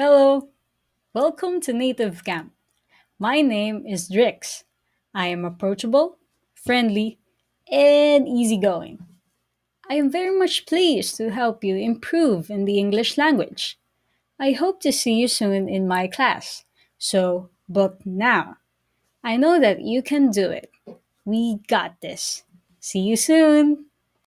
Hello, welcome to Native Camp. My name is Drix. I am approachable, friendly, and easygoing. I am very much pleased to help you improve in the English language. I hope to see you soon in my class, so book now. I know that you can do it. We got this. See you soon!